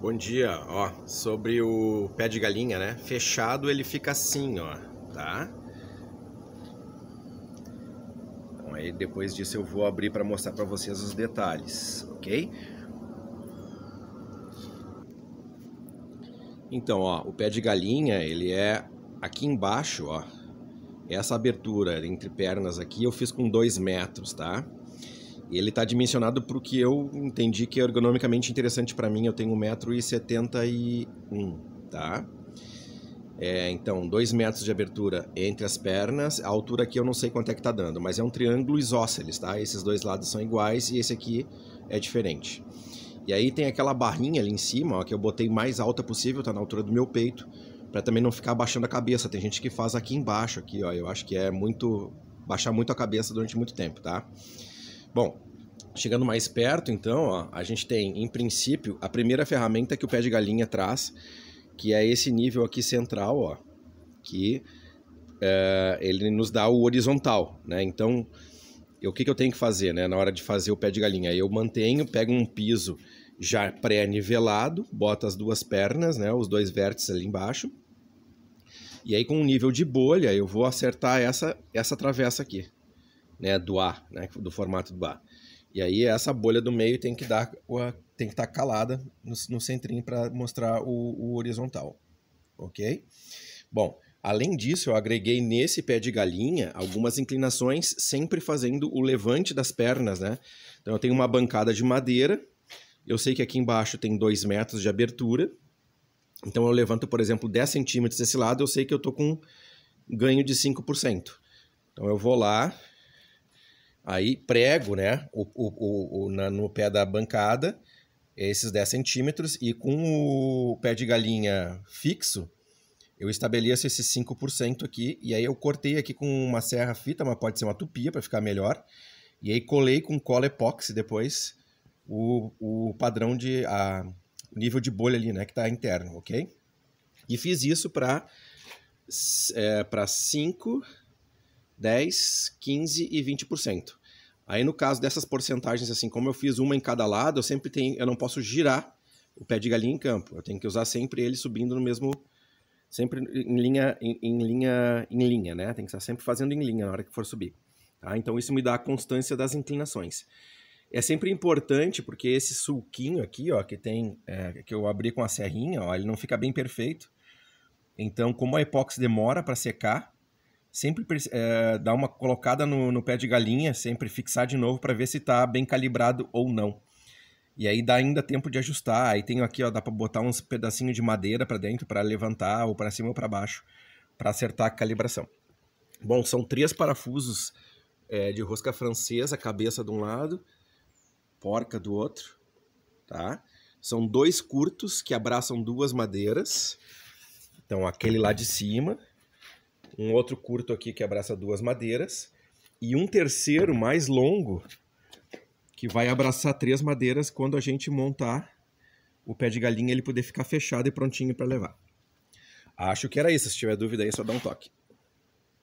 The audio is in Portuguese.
Bom dia, ó, sobre o pé de galinha, né? Fechado ele fica assim, ó, tá? Então aí depois disso eu vou abrir para mostrar para vocês os detalhes, ok? Então, ó, o pé de galinha, ele é aqui embaixo, ó. Essa abertura entre pernas aqui eu fiz com 2 metros, Tá? E ele está dimensionado para o que eu entendi que é ergonomicamente interessante para mim. Eu tenho 1,71m, tá? É, então, 2 metros de abertura entre as pernas. A altura aqui eu não sei quanto é que está dando, mas é um triângulo isósceles, tá? Esses dois lados são iguais e esse aqui é diferente. E aí tem aquela barrinha ali em cima, ó, que eu botei mais alta possível, tá na altura do meu peito, para também não ficar baixando a cabeça. Tem gente que faz aqui embaixo, aqui, ó. Eu acho que é muito baixar muito a cabeça durante muito tempo, tá? Bom, chegando mais perto, então, ó, a gente tem, em princípio, a primeira ferramenta que o pé de galinha traz, que é esse nível aqui central, ó, que é, ele nos dá o horizontal, né? Então, o que, que eu tenho que fazer, né, na hora de fazer o pé de galinha? Eu mantenho, pego um piso já pré-nivelado, boto as duas pernas, né, os dois vértices ali embaixo, e aí com um nível de bolha eu vou acertar essa, essa travessa aqui né, do A, né, do formato do A. E aí essa bolha do meio tem que dar tem que estar tá calada no, no centrinho para mostrar o, o, horizontal, ok? Bom, além disso eu agreguei nesse pé de galinha algumas inclinações sempre fazendo o levante das pernas, né? Então eu tenho uma bancada de madeira, eu sei que aqui embaixo tem 2 metros de abertura, então eu levanto, por exemplo, 10 centímetros desse lado, eu sei que eu estou com ganho de 5%. Então eu vou lá, Aí prego, né, o, o, o na, no pé da bancada, esses 10 centímetros, e com o pé de galinha fixo, eu estabeleço esses 5% aqui, e aí eu cortei aqui com uma serra fita, mas pode ser uma tupia para ficar melhor, e aí colei com cola epóxi depois o, o padrão de... A, nível de bolha ali, né, que está interno, ok? E fiz isso para é, para 5, 10, 15 e 20%. Aí no caso dessas porcentagens, assim, como eu fiz uma em cada lado, eu sempre tenho, eu não posso girar o pé de galinha em campo. Eu tenho que usar sempre ele subindo no mesmo, sempre em linha, em, em linha, em linha, né? Tem que estar sempre fazendo em linha na hora que for subir. Tá? Então isso me dá a constância das inclinações. É sempre importante porque esse sulquinho aqui, ó, que tem, é, que eu abri com a serrinha, ó, ele não fica bem perfeito. Então, como a epóxi demora para secar, sempre é, dar uma colocada no, no, pé de galinha, sempre fixar de novo para ver se está bem calibrado ou não. E aí dá ainda tempo de ajustar. Aí tem aqui, ó, dá para botar uns pedacinhos de madeira para dentro para levantar ou para cima ou para baixo para acertar a calibração. Bom, são três parafusos é, de rosca francesa, cabeça de um lado, porca do outro, tá? São dois curtos que abraçam duas madeiras. Então, aquele lá de cima um outro curto aqui que abraça duas madeiras, e um terceiro mais longo que vai abraçar três madeiras quando a gente montar o pé de galinha ele poder ficar fechado e prontinho para levar. Acho que era isso. Se tiver dúvida aí, é só dá um toque.